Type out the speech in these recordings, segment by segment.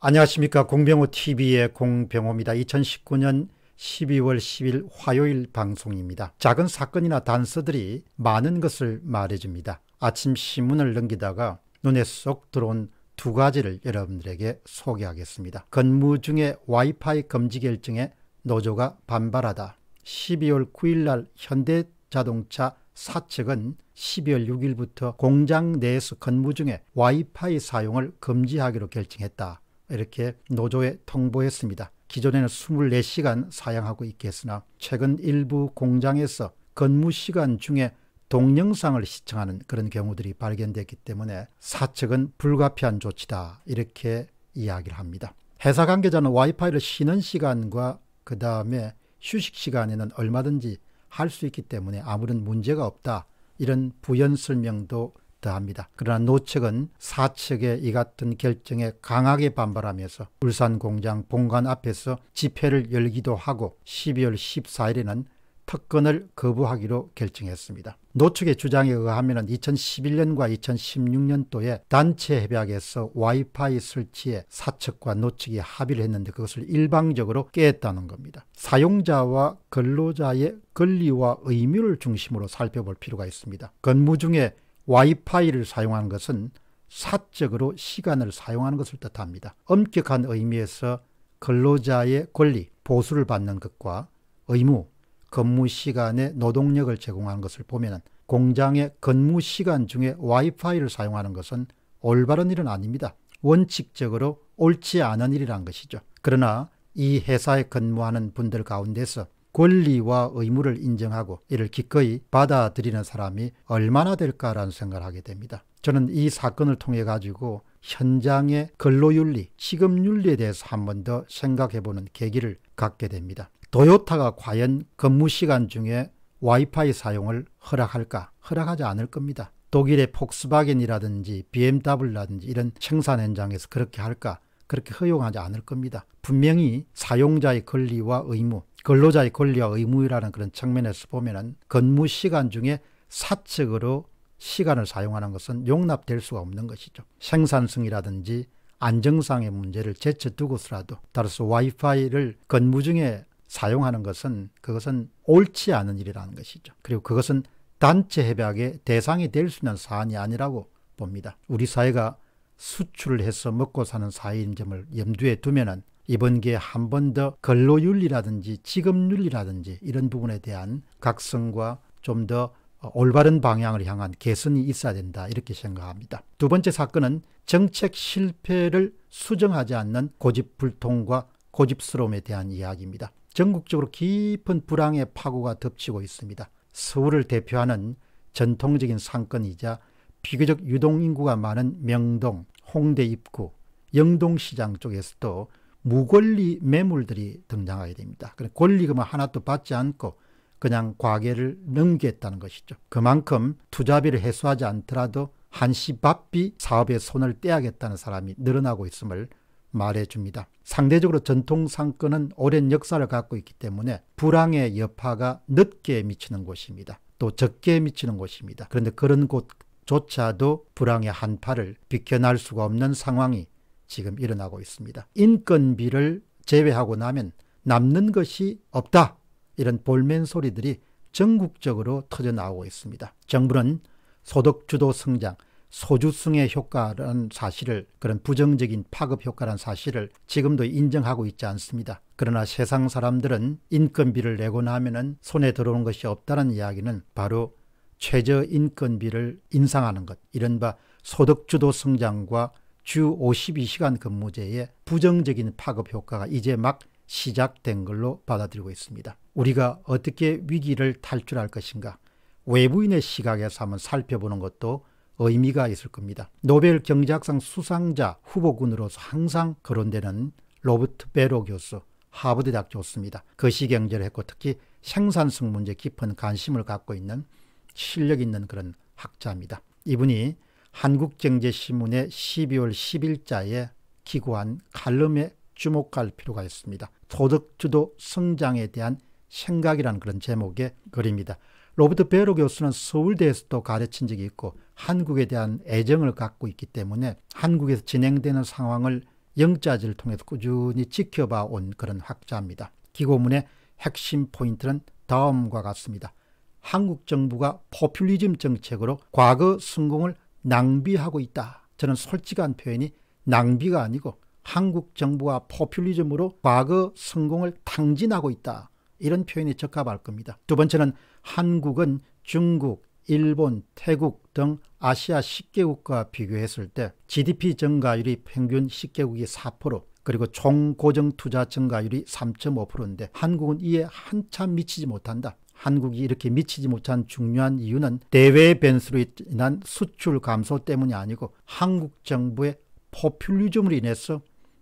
안녕하십니까 공병호TV의 공병호입니다. 2019년 12월 10일 화요일 방송입니다. 작은 사건이나 단서들이 많은 것을 말해줍니다. 아침 신문을 넘기다가 눈에 쏙 들어온 두 가지를 여러분들에게 소개하겠습니다. 근무 중에 와이파이 금지 결정에 노조가 반발하다. 12월 9일 날 현대자동차 사측은 12월 6일부터 공장 내에서 근무 중에 와이파이 사용을 금지하기로 결정했다. 이렇게 노조에 통보했습니다. 기존에는 24시간 사양하고 있겠으나 최근 일부 공장에서 근무 시간 중에 동영상을 시청하는 그런 경우들이 발견됐기 때문에 사측은 불가피한 조치다 이렇게 이야기를 합니다. 회사 관계자는 와이파이를 쉬는 시간과 그 다음에 휴식 시간에는 얼마든지 할 수 있기 때문에 아무런 문제가 없다 이런 부연 설명도 더합니다. 그러나 노측은 사측의 이 같은 결정에 강하게 반발하면서 울산공장 본관 앞에서 집회를 열기도 하고 12월 14일에는 특권을 거부하기로 결정했습니다. 노측의 주장에 의하면 2011년과 2016년도에 단체 협약에서 와이파이 설치에 사측과 노측이 합의를 했는데 그것을 일방적으로 깨했다는 겁니다. 사용자와 근로자의 권리와 의무를 중심으로 살펴볼 필요가 있습니다. 근무 중에 와이파이를 사용하는 것은 사적으로 시간을 사용하는 것을 뜻합니다. 엄격한 의미에서 근로자의 권리, 보수를 받는 것과 의무, 근무 시간에 노동력을 제공하는 것을 보면 공장의 근무 시간 중에 와이파이를 사용하는 것은 올바른 일은 아닙니다. 원칙적으로 옳지 않은 일이란 것이죠. 그러나 이 회사에 근무하는 분들 가운데서 권리와 의무를 인정하고 이를 기꺼이 받아들이는 사람이 얼마나 될까라는 생각을 하게 됩니다. 저는 이 사건을 통해 가지고 현장의 근로윤리, 취급윤리에 대해서 한 번 더 생각해 보는 계기를 갖게 됩니다. 도요타가 과연 근무 시간 중에 와이파이 사용을 허락할까? 허락하지 않을 겁니다. 독일의 폭스바겐이라든지 BMW라든지 이런 생산 현장에서 그렇게 할까? 그렇게 허용하지 않을 겁니다. 분명히 사용자의 권리와 의무, 근로자의 권리와 의무라는 그런 측면에서 보면은 근무 시간 중에 사측으로 시간을 사용하는 것은 용납될 수가 없는 것이죠. 생산성이라든지 안정상의 문제를 제쳐두고서라도 따라서 와이파이를 근무 중에 사용하는 것은 그것은 옳지 않은 일이라는 것이죠. 그리고 그것은 단체 협약의 대상이 될 수 있는 사안이 아니라고 봅니다. 우리 사회가 수출을 해서 먹고 사는 사회인 점을 염두에 두면은 이번 기회에 한 번 더 근로윤리라든지 직업윤리라든지 이런 부분에 대한 각성과 좀 더 올바른 방향을 향한 개선이 있어야 된다 이렇게 생각합니다. 두 번째 사건은 정책 실패를 수정하지 않는 고집불통과 고집스러움에 대한 이야기입니다. 전국적으로 깊은 불황의 파고가 덮치고 있습니다. 서울을 대표하는 전통적인 상권이자 비교적 유동인구가 많은 명동, 홍대 입구, 영동시장 쪽에서도 무권리 매물들이 등장하게 됩니다. 권리금을 하나도 받지 않고 그냥 과계를 넘겼다는 것이죠. 그만큼 투자비를 해소하지 않더라도 한시바삐 사업에 손을 떼야겠다는 사람이 늘어나고 있음을 말해줍니다. 상대적으로 전통 상권은 오랜 역사를 갖고 있기 때문에 불황의 여파가 늦게 미치는 곳입니다. 또 적게 미치는 곳입니다. 그런데 그런 곳조차도 불황의 한파를 비켜날 수가 없는 상황이 지금 일어나고 있습니다. 인건비를 제외하고 나면 남는 것이 없다. 이런 볼멘 소리들이 전국적으로 터져 나오고 있습니다. 정부는 소득주도 성장, 소주승의 효과라는 사실을 그런 부정적인 파급 효과라는 사실을 지금도 인정하고 있지 않습니다. 그러나 세상 사람들은 인건비를 내고 나면 손에 들어오는 것이 없다는 이야기는 바로 최저 인건비를 인상하는 것, 이른바 소득주도 성장과 주 52시간 근무제의 부정적인 파급 효과가 이제 막 시작된 걸로 받아들이고 있습니다. 우리가 어떻게 위기를 탈출할 것인가 외부인의 시각에서 한번 살펴보는 것도 의미가 있을 겁니다. 노벨 경제학상 수상자 후보군으로서 항상 거론되는 로버트 베로 교수, 하버드 대학 교수입니다. 거시경제를 그 했고 특히 생산성 문제 에 깊은 관심을 갖고 있는 실력 있는 그런 학자입니다. 이분이 한국경제신문의 12월 10일자에 기고한 갈름에 주목할 필요가 있습니다. 소득주도 성장에 대한 생각이라는 그런 제목의 글입니다. 로버트 베로 교수는 서울대에서도 가르친 적이 있고 한국에 대한 애정을 갖고 있기 때문에 한국에서 진행되는 상황을 영자지를 통해서 꾸준히 지켜봐 온 그런 학자입니다. 기고문의 핵심 포인트는 다음과 같습니다. 한국 정부가 포퓰리즘 정책으로 과거 성공을 낭비하고 있다. 저는 솔직한 표현이 낭비가 아니고 한국 정부와 포퓰리즘으로 과거 성공을 탕진하고 있다. 이런 표현이 적합할 겁니다. 두 번째는 한국은 중국, 일본, 태국 등 아시아 10개국과 비교했을 때 GDP 증가율이 평균 10개국이 4%, 그리고 총 고정 투자 증가율이 3.5%인데 한국은 이에 한참 미치지 못한다. 한국이 이렇게 미치지 못한 중요한 이유는 대외 변수로 인한 수출 감소 때문이 아니고 한국 정부의 포퓰리즘으로 인해서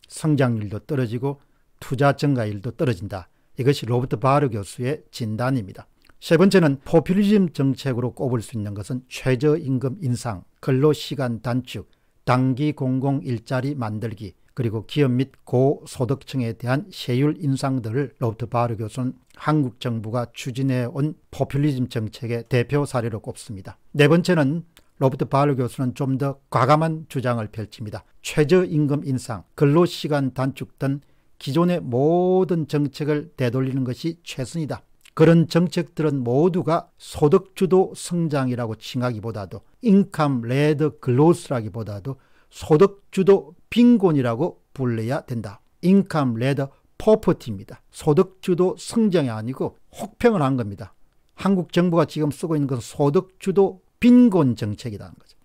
성장률도 떨어지고 투자 증가율도 떨어진다. 이것이 로버트 바르 교수의 진단입니다. 세 번째는 포퓰리즘 정책으로 꼽을 수 있는 것은 최저임금 인상, 근로시간 단축, 단기 공공 일자리 만들기, 그리고 기업 및 고소득층에 대한 세율 인상들을 로프트 바르 교수는 한국 정부가 추진해온 포퓰리즘 정책의 대표 사례로 꼽습니다. 네 번째는 로프트 바르 교수는 좀 더 과감한 주장을 펼칩니다. 최저임금 인상, 근로시간 단축 등 기존의 모든 정책을 되돌리는 것이 최선이다. 그런 정책들은 모두가 소득주도 성장이라고 칭하기보다도 인컴 레드 글로스라기보다도 소득주도 빈곤이라고 불러야 된다. 인컴 레더 포퍼티입니다. 소득주도 성장이 아니고 혹평을 한 겁니다. 한국 정부가 지금 쓰고 있는 것은 소득주도 빈곤 정책이라는 거죠.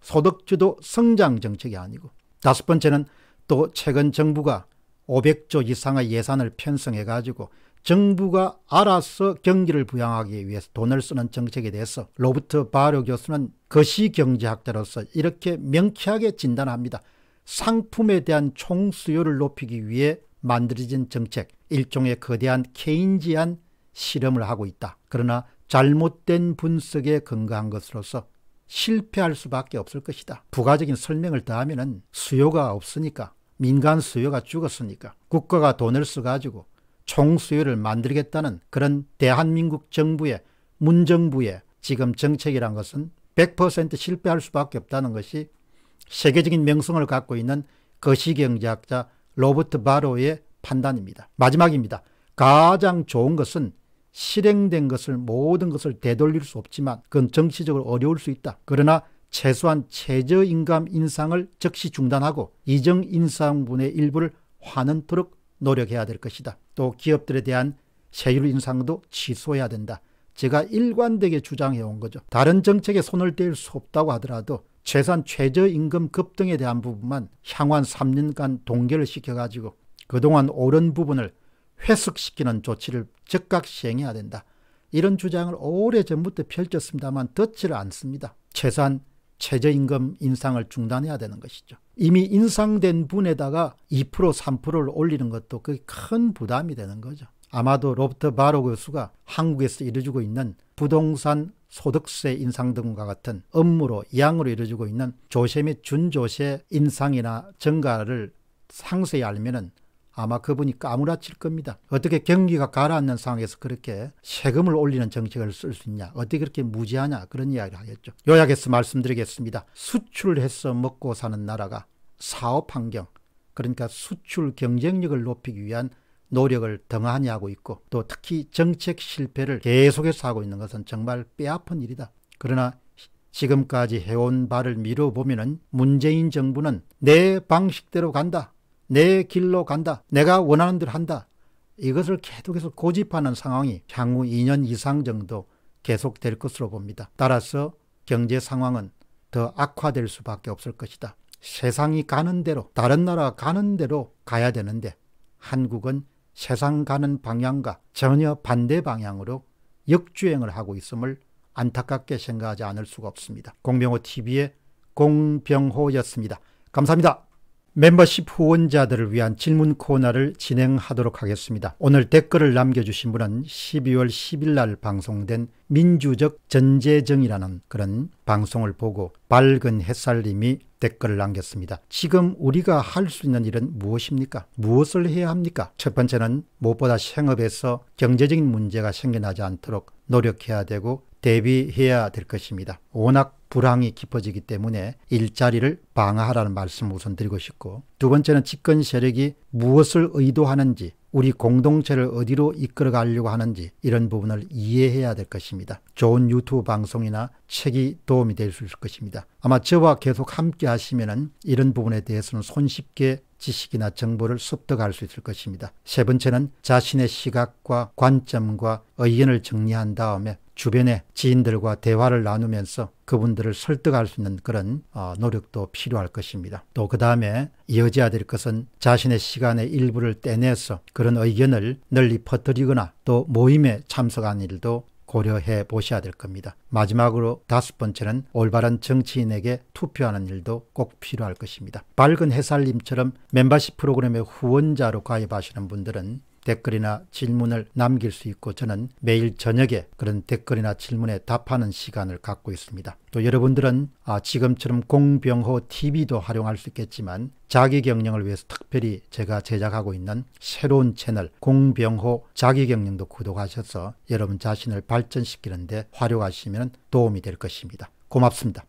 소득주도 성장 정책이 아니고 다섯 번째는 또 최근 정부가 500조 이상의 예산을 편성해 가지고 정부가 알아서 경기를 부양하기 위해서 돈을 쓰는 정책에 대해서 로버트 바로 교수는 거시경제학자로서 이렇게 명쾌하게 진단합니다. 상품에 대한 총수요를 높이기 위해 만들어진 정책, 일종의 거대한 케인지안 실험을 하고 있다. 그러나 잘못된 분석에 근거한 것으로서 실패할 수밖에 없을 것이다. 부가적인 설명을 더하면 수요가 없으니까 민간 수요가 죽었으니까 국가가 돈을 써가지고 총수요를 만들겠다는 그런 대한민국 정부의 문정부의 지금 정책이란 것은 100% 실패할 수밖에 없다는 것이 세계적인 명성을 갖고 있는 거시경제학자 로버트 바로의 판단입니다. 마지막입니다. 가장 좋은 것은 실행된 것을 모든 것을 되돌릴 수 없지만 그건 정치적으로 어려울 수 있다. 그러나 최소한 최저임금 인상을 즉시 중단하고 이정 인상분의 일부를 환원토록 노력해야 될 것이다. 또 기업들에 대한 세율 인상도 취소해야 된다. 제가 일관되게 주장해온 거죠. 다른 정책에 손을 댈수 없다고 하더라도 최소한 최저임금 급등에 대한 부분만 향후 한 3년간 동결 시켜가지고 그동안 오른 부분을 회숙시키는 조치를 즉각 시행해야 된다. 이런 주장을 오래전부터 펼쳤습니다만 듣지를 않습니다. 최소한 최저임금 인상을 중단해야 되는 것이죠. 이미 인상된 분에다가 2% 3%를 올리는 것도 그게 큰 부담이 되는 거죠. 아마도 로버트 바로 교수가 한국에서 이루어지고 있는 부동산 소득세 인상 등과 같은 업무로 양으로 이루어지고 있는 조세 및 준조세 인상이나 증가를 상세히 알면 아마 그분이 까무라칠 겁니다. 어떻게 경기가 가라앉는 상황에서 그렇게 세금을 올리는 정책을 쓸 수 있냐 어떻게 그렇게 무지하냐 그런 이야기를 하겠죠. 요약해서 말씀드리겠습니다. 수출을 해서 먹고 사는 나라가 사업 환경 그러니까 수출 경쟁력을 높이기 위한 노력을 등한히 하고 있고 또 특히 정책 실패를 계속해서 하고 있는 것은 정말 뼈아픈 일이다. 그러나 지금까지 해온 바를 미뤄보면 문재인 정부는 내 방식대로 간다. 내 길로 간다. 내가 원하는 대로 한다. 이것을 계속해서 고집하는 상황이 향후 2년 이상 정도 계속될 것으로 봅니다. 따라서 경제 상황은 더 악화될 수밖에 없을 것이다. 세상이 가는 대로 다른 나라 가는 대로 가야 되는데 한국은 세상 가는 방향과 전혀 반대 방향으로 역주행을 하고 있음을 안타깝게 생각하지 않을 수가 없습니다. 공병호 TV의 공병호였습니다. 감사합니다. 멤버십 후원자들을 위한 질문 코너를 진행하도록 하겠습니다. 오늘 댓글을 남겨주신 분은 12월 10일 날 방송된 민주적 전제정이라는 그런 방송을 보고 밝은 햇살님이 댓글을 남겼습니다. 지금 우리가 할 수 있는 일은 무엇입니까? 무엇을 해야 합니까? 첫 번째는 무엇보다 생업에서 경제적인 문제가 생겨나지 않도록 노력해야 되고 대비해야 될 것입니다. 워낙 불황이 깊어지기 때문에 일자리를 방어하라는 말씀을 우선 드리고 싶고 두 번째는 집권 세력이 무엇을 의도하는지 우리 공동체를 어디로 이끌어 가려고 하는지 이런 부분을 이해해야 될 것입니다. 좋은 유튜브 방송이나 책이 도움이 될 수 있을 것입니다. 아마 저와 계속 함께 하시면은 이런 부분에 대해서는 손쉽게 지식이나 정보를 습득할 수 있을 것입니다. 세 번째는 자신의 시각과 관점과 의견을 정리한 다음에 주변의 지인들과 대화를 나누면서 그분들을 설득할 수 있는 그런 어, 노력도 필요할 것입니다. 또 그 다음에 이어져야 될 것은 자신의 시간의 일부를 떼내서 그런 의견을 널리 퍼뜨리거나 또 모임에 참석한 일도 고려해 보셔야 될 겁니다. 마지막으로 다섯 번째는 올바른 정치인에게 투표하는 일도 꼭 필요할 것입니다. 밝은 해살님처럼 멤버십 프로그램의 후원자로 가입하시는 분들은 댓글이나 질문을 남길 수 있고 저는 매일 저녁에 그런 댓글이나 질문에 답하는 시간을 갖고 있습니다. 또 여러분들은 아, 지금처럼 공병호 TV도 활용할 수 있겠지만 자기 경영을 위해서 특별히 제가 제작하고 있는 새로운 채널 공병호 자기 경영도 구독하셔서 여러분 자신을 발전시키는데 활용하시면 도움이 될 것입니다. 고맙습니다.